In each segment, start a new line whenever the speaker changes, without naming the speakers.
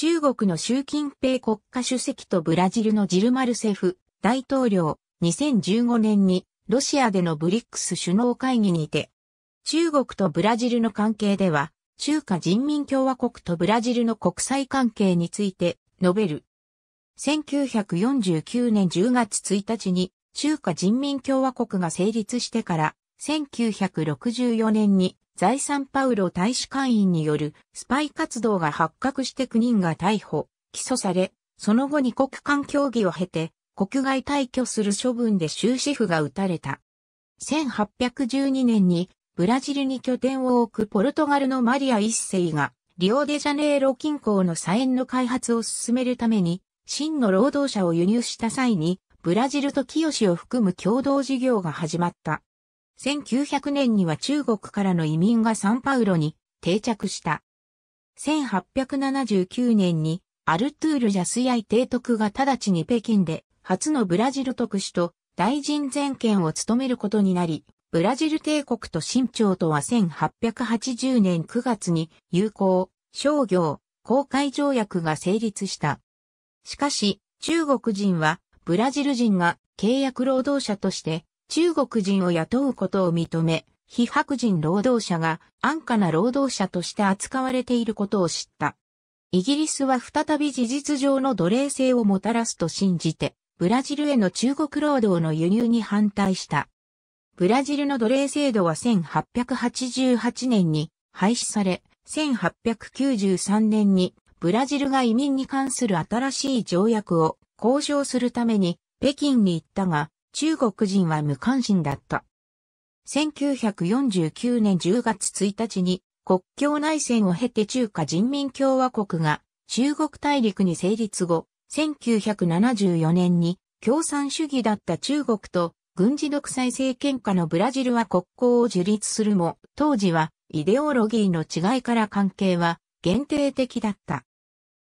中国の習近平国家主席とブラジルのジルマルセフ大統領、2015年にロシアでのブリックス首脳会議にて、中国とブラジルの関係では、中華人民共和国とブラジルの国際関係について述べる。1949年10月1日に中華人民共和国が成立してから1964年に在サンパウロ大使館員によるスパイ活動が発覚して9人が逮捕、起訴され、その後に国間協議を経て、国外退去する処分で終止符が打たれた。1812年にブラジルに拠点を置くポルトガルのマリア一世がリオデジャネイロ近郊のインの開発を進めるために真の労働者を輸入した際にブラジルと清を含む共同事業が始まった。1900年には中国からの移民がサンパウロに定着した。1879年にアルトゥール・ジャスヤイ提督が直ちに北京で初のブラジル特使と大臣全権を務めることになり、ブラジル帝国と新朝とは1880年9月に友好、商業、公開条約が成立した。しかし、中国人はブラジル人が契約労働者として中国人を雇うことを認め、非白人労働者が安価な労働者として扱われていることを知った。イギリスは再び事実上の奴隷制をもたらすと信じて、ブラジルへの中国労働の輸入に反対した。ブラジルの奴隷制度は1888年に廃止され、1893年にブラジルが移民に関する新しい条約を交渉するために北京に行ったが、中国人は無関心だった。1949年10月1日に国境内戦を経て中華人民共和国が中国大陸に成立後、1974年に共産主義だった中国と軍事独裁政権下のブラジルは国交を樹立するも、当時はイデオロギーの違いから関係は限定的だった。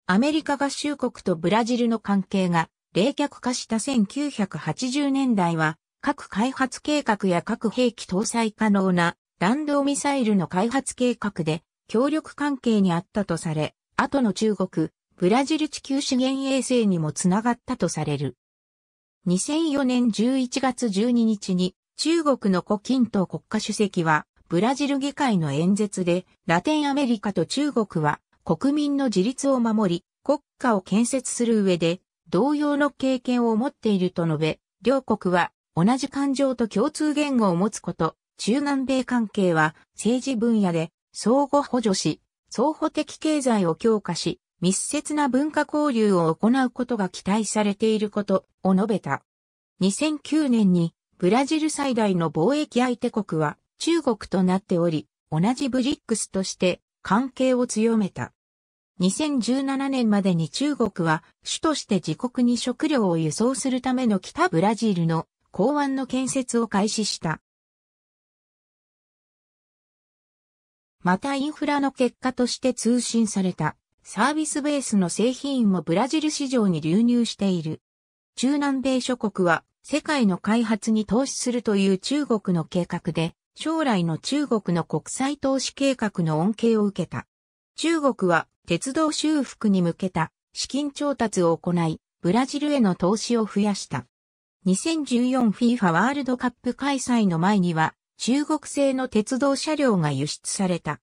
アメリカ合衆国とブラジルの関係が冷却化した1980年代は、各開発計画や各兵器搭載可能な弾道ミサイルの開発計画で協力関係にあったとされ、後の中国、ブラジル地球資源衛星にもつながったとされる。2004年11月12日に中国の胡錦涛国家主席はブラジル議会の演説でラテンアメリカと中国は国民の自立を守り国家を建設する上で同様の経験を持っていると述べ、両国は同じ感情と共通言語を持つこと、中南米関係は政治分野で相互補助し、相互的経済を強化し、密接な文化交流を行うことが期待されていることを述べた。2009年にブラジル最大の貿易相手国は中国となっており、同じブリックスとして関係を強めた。2017年までに中国は主として自国に食料を輸送するための北ブラジルの港湾の建設を開始した。またインフラの結果として通信されたサービスベースの製品もブラジル市場に流入している。中南米諸国は世界の開発に投資するという中国の計画で将来の中国の国際投資計画の恩恵を受けた。中国は鉄道修復に向けた資金調達を行い、ブラジルへの投資を増やした。2014FIFA ワールドカップ開催の前には、中国製の鉄道車両が輸出された。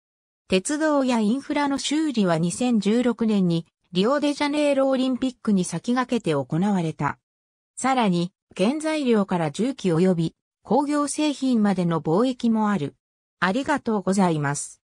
鉄道やインフラの修理は2016年にリオデジャネイロオリンピックに先駆けて行われた。さらに、原材料から重機及び工業製品までの貿易もある。ありがとうございます。